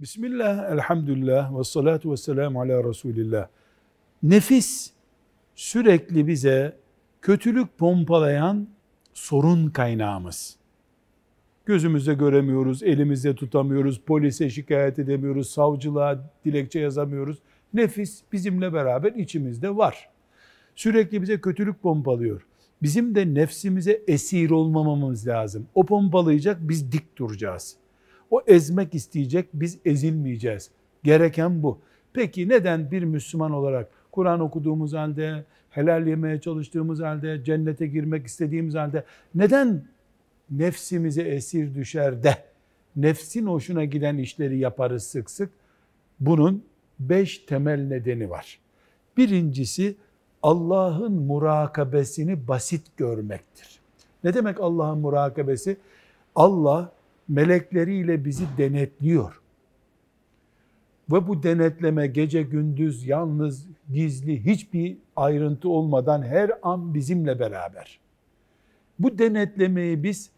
Bismillah, elhamdülillah ve salatu ve selamu ala Resulillah. Nefis sürekli bize kötülük pompalayan sorun kaynağımız. Gözümüzde göremiyoruz, elimizde tutamıyoruz, polise şikayet edemiyoruz, savcılığa dilekçe yazamıyoruz. Nefis bizimle beraber içimizde var. Sürekli bize kötülük pompalıyor. Bizim de nefsimize esir olmamamız lazım. O pompalayacak, biz dik duracağız. O ezmek isteyecek, biz ezilmeyeceğiz. Gereken bu. Peki neden bir Müslüman olarak Kur'an okuduğumuz halde, helal yemeye çalıştığımız halde, cennete girmek istediğimiz halde neden nefsimize esir düşer de nefsin hoşuna giden işleri yaparız sık sık? Bunun beş temel nedeni var. Birincisi Allah'ın murakabesini basit görmektir. Ne demek Allah'ın murakabesi? Allah melekleriyle bizi denetliyor. Ve bu denetleme gece gündüz yalnız gizli hiçbir ayrıntı olmadan her an bizimle beraber. Bu denetlemeyi biz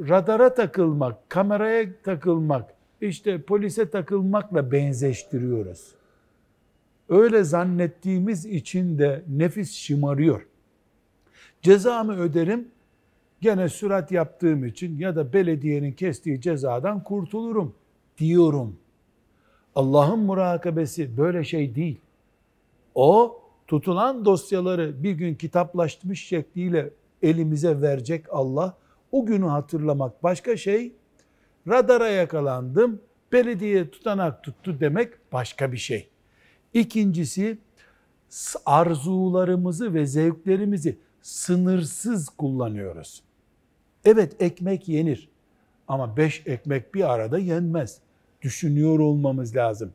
radara takılmak, kameraya takılmak, işte polise takılmakla benzeştiriyoruz. Öyle zannettiğimiz için de nefis şımarıyor. Cezamı öderim, gene sürat yaptığım için ya da belediyenin kestiği cezadan kurtulurum diyorum. Allah'ın murakabesi böyle şey değil. O tutulan dosyaları bir gün kitaplaşmış şekliyle elimize verecek Allah. O günü hatırlamak başka şey. Radara yakalandım, belediye tutanak tuttu demek başka bir şey. İkincisi arzularımızı ve zevklerimizi sınırsız kullanıyoruz. Evet ekmek yenir ama beş ekmek bir arada yenmez. Düşünüyor olmamız lazım.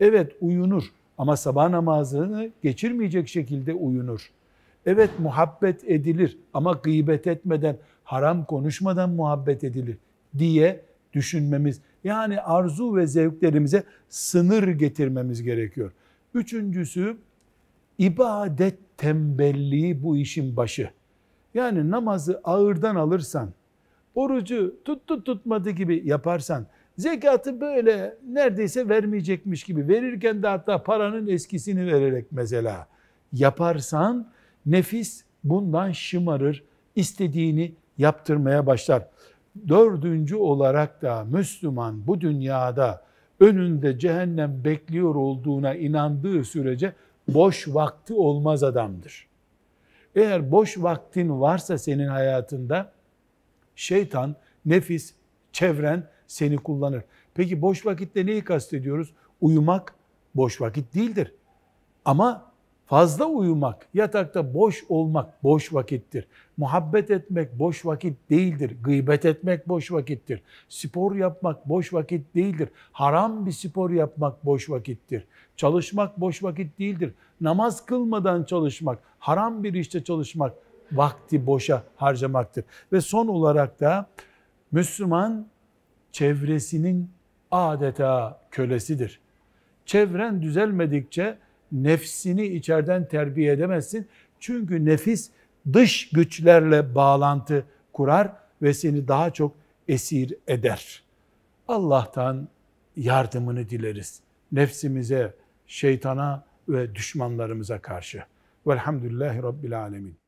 Evet uyunur ama sabah namazını geçirmeyecek şekilde uyunur. Evet muhabbet edilir ama gıybet etmeden, haram konuşmadan muhabbet edilir diye düşünmemiz. Yani arzu ve zevklerimize sınır getirmemiz gerekiyor. Üçüncüsü ibadet tembelliği bu işin başı. Yani namazı ağırdan alırsan, orucu tuttu tutmadı gibi yaparsan, zekatı böyle neredeyse vermeyecekmiş gibi verirken de hatta paranın eskisini vererek mesela yaparsan nefis bundan şımarır, istediğini yaptırmaya başlar. Dördüncü olarak da Müslüman bu dünyada önünde cehennem bekliyor olduğuna inandığı sürece boş vakti olmaz adamdır. Eğer boş vaktin varsa senin hayatında şeytan, nefis, çevren seni kullanır. Peki boş vakitte neyi kastediyoruz? Uyumak boş vakit değildir. Ama Fazla uyumak, yatakta boş olmak boş vakittir. Muhabbet etmek boş vakit değildir. Gıybet etmek boş vakittir. Spor yapmak boş vakit değildir. Haram bir spor yapmak boş vakittir. Çalışmak boş vakit değildir. Namaz kılmadan çalışmak, haram bir işte çalışmak vakti boşa harcamaktır. Ve son olarak da Müslüman çevresinin adeta kölesidir. Çevren düzelmedikçe nefsini içeriden terbiye edemezsin. Çünkü nefis dış güçlerle bağlantı kurar ve seni daha çok esir eder. Allah'tan yardımını dileriz. Nefsimize, şeytana ve düşmanlarımıza karşı. Velhamdülillahi Rabbil Alemin.